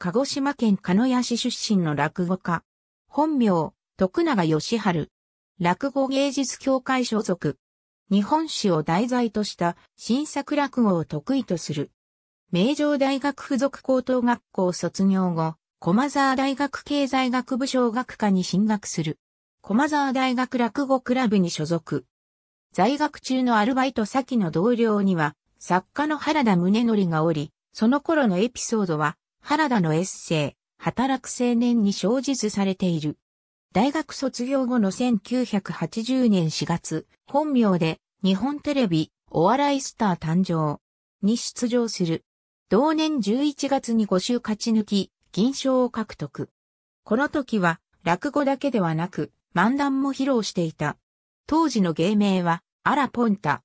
鹿児島県鹿屋市出身の落語家。本名、徳永義春。落語芸術協会所属。日本史を題材とした新作落語を得意とする。名城大学附属高等学校卒業後、駒沢大学経済学部小学科に進学する。駒沢大学落語クラブに所属。在学中のアルバイト先の同僚には、作家の原田宗則がおり、その頃のエピソードは、原田のエッセイ、働く青年にじずされている。大学卒業後の1980年4月、本名で日本テレビお笑いスター誕生に出場する。同年11月に5週勝ち抜き、銀賞を獲得。この時は落語だけではなく漫談も披露していた。当時の芸名はアラポンタ。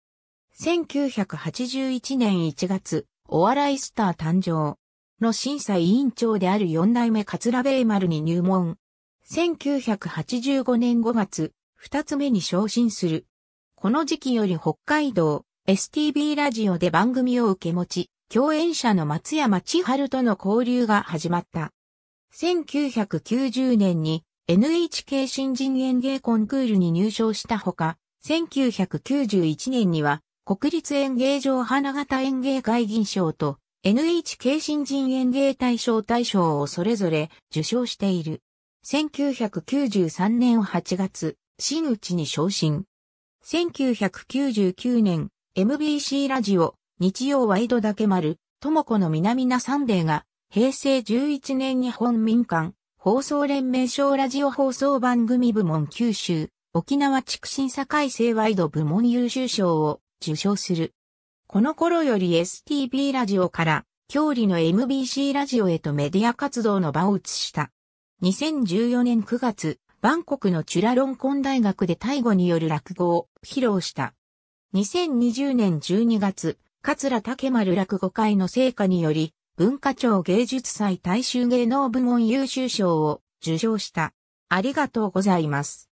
1981年1月、お笑いスター誕生。の審査委員長である四代目桂米丸に入門。1985年5月、二つ目に昇進する。この時期より北海道 STB ラジオで番組を受け持ち、共演者の松山千春との交流が始まった。1990年に NHK 新人演芸コンクールに入賞したほか、1991年には国立演芸場花形演芸会議賞と NHK 新人演芸大賞大賞をそれぞれ受賞している。1993年8月、新内に昇進。1999年、MBC ラジオ、日曜ワイドだけ丸、ともこの南なサンデーが、平成11年日本民間、放送連盟賞ラジオ放送番組部門九州、沖縄畜区審査ワイド部門優秀賞を受賞する。この頃より STB ラジオから、郷里の MBC ラジオへとメディア活動の場を移した。2014年9月、バンコクのチュラロンコン大学でタイ語による落語を披露した。2020年12月、桂竹丸落語会の成果により、文化庁芸術祭大衆芸能部門優秀賞を受賞した。ありがとうございます。